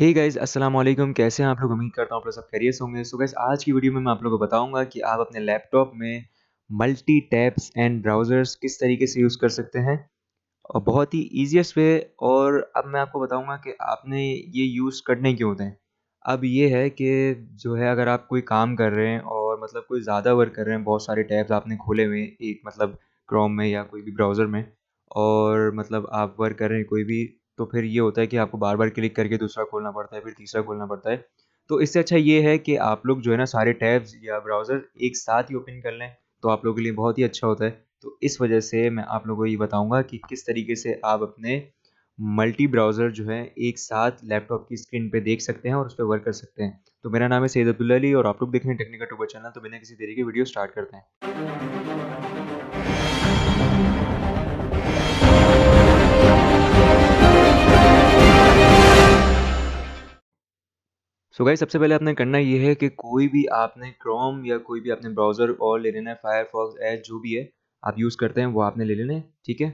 hey guys अस्सलाम वालेकुम कैसे हैं आप लोग उम्मीद करता हूँ आप लोग सब कैरियर्स होंगे सो गाइज आज की वीडियो में मैं आप लोगों को बताऊंगा कि आप अपने लैपटॉप में मल्टी टैब्स एंड ब्राउज़र्स किस तरीके से यूज़ कर सकते हैं और बहुत ही ईजिएस्ट वे और अब मैं आपको बताऊंगा कि आपने ये यूज़ करने क्यों होते हैं अब ये है कि जो है अगर आप कोई काम कर रहे हैं और मतलब कोई ज़्यादा वर्क कर रहे हैं बहुत सारे टैब्स आपने खोले हुए एक मतलब क्रोम में या कोई भी ब्राउज़र में और मतलब आप वर्क कर रहे हैं कोई भी तो फिर ये होता है कि आपको बार बार क्लिक करके दूसरा खोलना पड़ता है फिर तीसरा खोलना पड़ता है तो इससे अच्छा ये है कि आप लोग जो है ना सारे टैब्स या ब्राउज़र एक साथ ही ओपन कर लें तो आप लोगों के लिए बहुत ही अच्छा होता है तो इस वजह से मैं आप लोगों को ये बताऊंगा कि किस तरीके से आप अपने मल्टी ब्राउज़र जो है एक साथ लैपटॉप की स्क्रीन पे देख सकते हैं और उस पर वर्क कर सकते हैं तो मेरा नाम है सैद अब्दुल्ला अली और आप लोग देख रहे हैं टेक्निकल टूबर चैनल तो बिना किसी तरीके वीडियो स्टार्ट करते हैं सो गाइस सबसे पहले आपने करना ये है कि कोई भी आपने क्रोम या कोई भी आपने ब्राउज़र और ले लेना है फायरफॉक्स एज जो भी है आप यूज़ करते हैं वो आपने ले लेना है ठीक है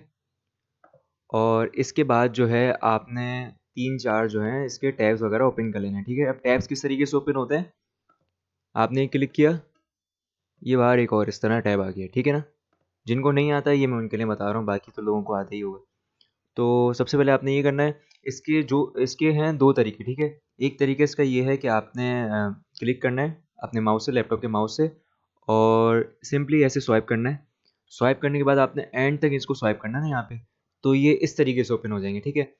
और इसके बाद जो है आपने तीन चार जो हैं इसके टैब्स वगैरह ओपन कर लेना है ठीक है अब टैब्स किस तरीके से ओपन होते हैं आपने क्लिक किया ये बाहर एक और इस तरह टैब आ गया ठीक है ना जिनको नहीं आता ये मैं उनके लिए बता रहा हूँ बाकी तो लोगों को आता ही होगा तो सबसे पहले आपने ये करना है इसके जो इसके हैं दो तरीके ठीक है एक तरीके इसका ये है कि आपने क्लिक करना है अपने माउस से लैपटॉप के माउस से और सिंपली ऐसे स्वाइप करना है स्वाइप करने के बाद आपने एंड तक इसको स्वाइप करना है यहाँ पे तो ये इस तरीके से ओपन हो जाएंगे ठीक है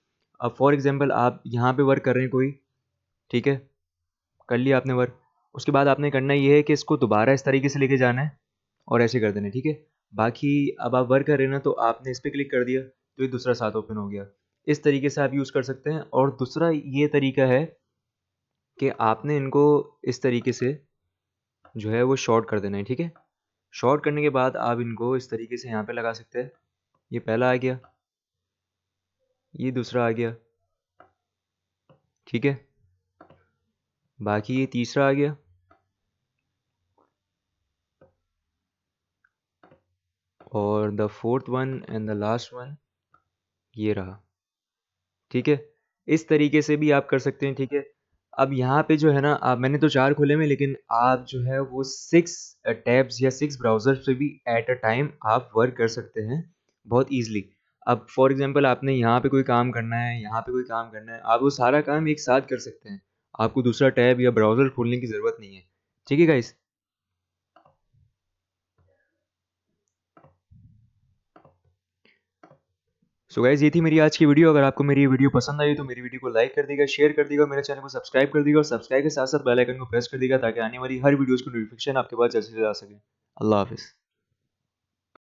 अब फॉर एग्जांपल आप यहाँ पे वर्क कर रहे हैं कोई ठीक है कर लिया आपने वर्क उसके बाद आपने करना ये है कि इसको दोबारा इस तरीके से लेके जाना है और ऐसे कर देना है ठीक है बाकी अब आप वर्क कर रहे हैं ना तो आपने इस पर क्लिक कर दिया तो ये दूसरा साथ ओपन हो गया इस तरीके से आप यूज़ कर सकते हैं और दूसरा ये तरीका है कि आपने इनको इस तरीके से जो है वो शॉर्ट कर देना है ठीक है शॉर्ट करने के बाद आप इनको इस तरीके से यहाँ पे लगा सकते हैं ये पहला आ गया ये दूसरा आ गया ठीक है बाकी ये तीसरा आ गया और the fourth one and the last one ये रहा ठीक है इस तरीके से भी आप कर सकते हैं ठीक है अब यहाँ पे जो है ना मैंने तो चार खोले में लेकिन आप जो है वो सिक्स टैब्स या सिक्स ब्राउज़र से भी एट अ टाइम आप वर्क कर सकते हैं बहुत ईजिली अब फॉर एग्जांपल आपने यहाँ पे कोई काम करना है यहाँ पे कोई काम करना है आप वो सारा काम एक साथ कर सकते हैं आपको दूसरा टैब या ब्राउज़र खोलने की ज़रूरत नहीं है ठीक है गाइस सो गाइज ये थी मेरी आज की वीडियो अगर आपको मेरी वीडियो पसंद आई तो मेरी वीडियो को लाइक कर देगा शेयर कर देगा मेरे चैनल को सब्सक्राइब कर देगा और सब्सक्राइब के साथ साथ बेल आइकन को प्रेस कर देगा ताकि आने वाली हर वीडियोज़ की नोटिफिकेशन आपके पास जल्दी से जा सके अल्लाह हाफिज़